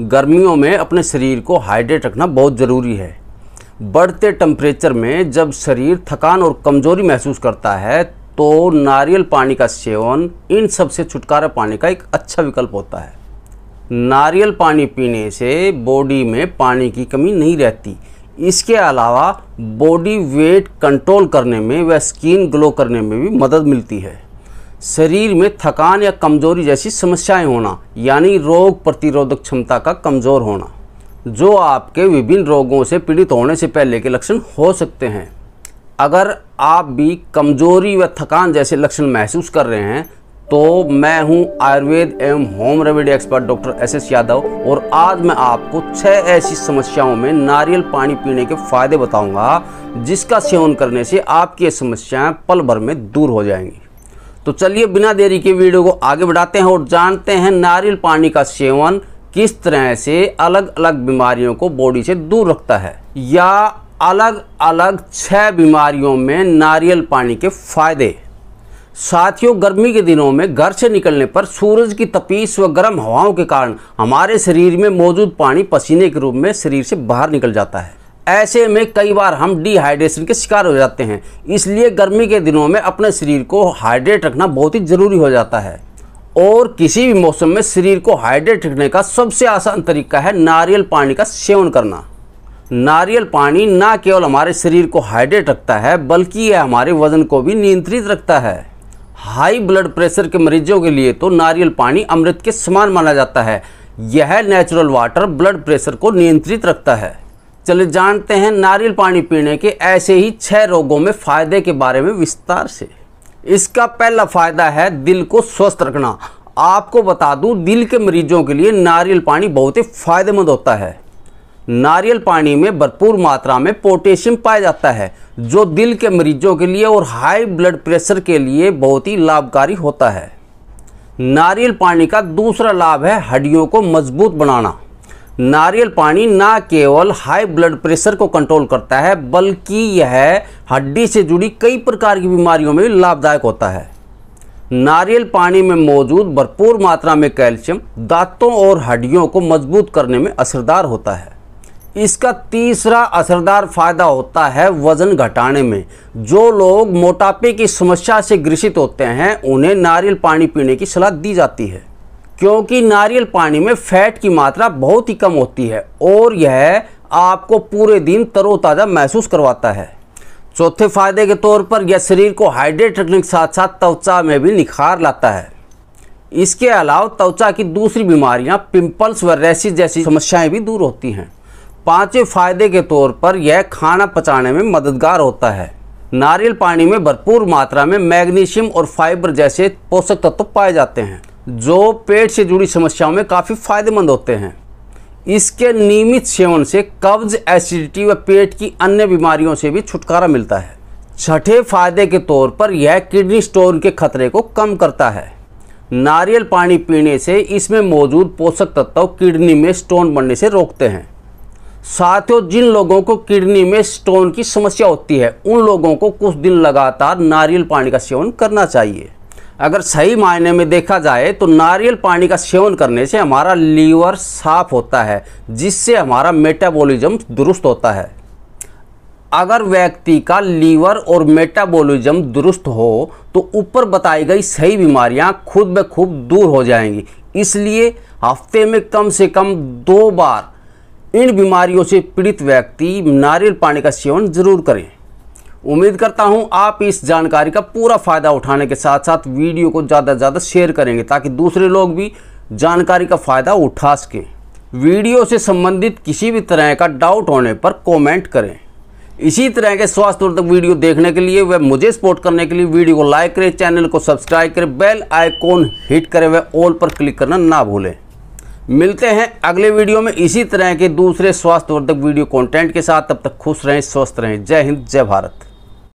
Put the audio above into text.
गर्मियों में अपने शरीर को हाइड्रेट रखना बहुत ज़रूरी है बढ़ते टम्परेचर में जब शरीर थकान और कमज़ोरी महसूस करता है तो नारियल पानी का सेवन इन सब से छुटकारा पाने का एक अच्छा विकल्प होता है नारियल पानी पीने से बॉडी में पानी की कमी नहीं रहती इसके अलावा बॉडी वेट कंट्रोल करने में व स्किन ग्लो करने में भी मदद मिलती है शरीर में थकान या कमजोरी जैसी समस्याएं होना यानी रोग प्रतिरोधक क्षमता का कमजोर होना जो आपके विभिन्न रोगों से पीड़ित होने से पहले के लक्षण हो सकते हैं अगर आप भी कमजोरी व थकान जैसे लक्षण महसूस कर रहे हैं तो मैं हूं आयुर्वेद एवं home remedy expert doctor S S Yadav और आज मैं आपको छह ऐसी समस्याओं में नारियल पानी पीने के फायदे बताऊंगा जिसका सेवन करने से आपकी समस्याएं पल भर में दूर हो जाएंगी तो चलिए बिना देरी के वीडियो को आगे बढ़ाते हैं और जानते हैं नारियल पानी का सेवन किस तरह से अलग अलग बीमारियों को बॉडी से दूर रखता है या अलग अलग छः बीमारियों में नारियल पानी के फायदे साथियों गर्मी के दिनों में घर से निकलने पर सूरज की तपीस व गर्म हवाओं के कारण हमारे शरीर में मौजूद पानी पसीने के रूप में शरीर से बाहर निकल जाता है ऐसे में कई बार हम डिहाइड्रेशन के शिकार हो जाते हैं इसलिए गर्मी के दिनों में अपने शरीर को हाइड्रेट रखना बहुत ही ज़रूरी हो जाता है और किसी भी मौसम में शरीर को हाइड्रेट रखने का सबसे आसान तरीका है नारियल पानी का सेवन करना नारियल पानी ना केवल हमारे शरीर को हाइड्रेट रखता है बल्कि यह हमारे वजन को भी नियंत्रित रखता है हाई ब्लड प्रेशर के मरीजों के लिए तो नारियल पानी अमृत के समान माना जाता है यह नेचुरल वाटर ब्लड प्रेशर को नियंत्रित रखता है चलिए जानते हैं नारियल पानी पीने के ऐसे ही छह रोगों में फायदे के बारे में विस्तार से इसका पहला फायदा है दिल को स्वस्थ रखना आपको बता दूं दिल के मरीजों के लिए नारियल पानी बहुत ही फायदेमंद होता है नारियल पानी में भरपूर मात्रा में पोटेशियम पाया जाता है जो दिल के मरीजों के लिए और हाई ब्लड प्रेशर के लिए बहुत ही लाभकारी होता है नारियल पानी का दूसरा लाभ है हड्डियों को मजबूत बनाना नारियल पानी ना केवल हाई ब्लड प्रेशर को कंट्रोल करता है बल्कि यह हड्डी से जुड़ी कई प्रकार की बीमारियों में भी लाभदायक होता है नारियल पानी में मौजूद भरपूर मात्रा में कैल्शियम दांतों और हड्डियों को मजबूत करने में असरदार होता है इसका तीसरा असरदार फायदा होता है वजन घटाने में जो लोग मोटापे की समस्या से ग्रसित होते हैं उन्हें नारियल पानी पीने की सलाह दी जाती है क्योंकि नारियल पानी में फैट की मात्रा बहुत ही कम होती है और यह आपको पूरे दिन तरोताज़ा महसूस करवाता है चौथे फायदे के तौर पर यह शरीर को हाइड्रेट रखने के साथ साथ त्वचा में भी निखार लाता है इसके अलावा त्वचा की दूसरी बीमारियां पिंपल्स व रेसिस जैसी समस्याएं भी दूर होती हैं पांचवे फायदे के तौर पर यह खाना पचाने में मददगार होता है नारियल पानी में भरपूर मात्रा में मैग्नीशियम और फाइबर जैसे पोषक तत्व तो पाए जाते हैं जो पेट से जुड़ी समस्याओं में काफ़ी फायदेमंद होते हैं इसके नियमित सेवन से कब्ज एसिडिटी व पेट की अन्य बीमारियों से भी छुटकारा मिलता है छठे फायदे के तौर पर यह किडनी स्टोन के खतरे को कम करता है नारियल पानी पीने से इसमें मौजूद पोषक तत्व किडनी में स्टोन बनने से रोकते हैं साथियों जिन लोगों को किडनी में स्टोन की समस्या होती है उन लोगों को कुछ दिन लगातार नारियल पानी का सेवन करना चाहिए अगर सही मायने में देखा जाए तो नारियल पानी का सेवन करने से हमारा लीवर साफ होता है जिससे हमारा मेटाबॉलिज्म दुरुस्त होता है अगर व्यक्ति का लीवर और मेटाबॉलिज्म दुरुस्त हो तो ऊपर बताई गई सही बीमारियां खुद ब खुद दूर हो जाएंगी इसलिए हफ्ते में कम से कम दो बार इन बीमारियों से पीड़ित व्यक्ति नारियल पानी का सेवन जरूर करें उम्मीद करता हूं आप इस जानकारी का पूरा फ़ायदा उठाने के साथ साथ वीडियो को ज़्यादा से ज़्यादा शेयर करेंगे ताकि दूसरे लोग भी जानकारी का फ़ायदा उठा सकें वीडियो से संबंधित किसी भी तरह का डाउट होने पर कमेंट करें इसी तरह के स्वास्थ्य तक वीडियो देखने के लिए वह मुझे सपोर्ट करने के लिए वीडियो को लाइक करें चैनल को सब्सक्राइब करें बेल आइकॉन हिट करें वह ऑल पर क्लिक करना ना भूलें मिलते हैं अगले वीडियो में इसी तरह के दूसरे स्वास्थ्यवर्धक वीडियो कंटेंट के साथ तब तक खुश रहें स्वस्थ रहें जय हिंद जय भारत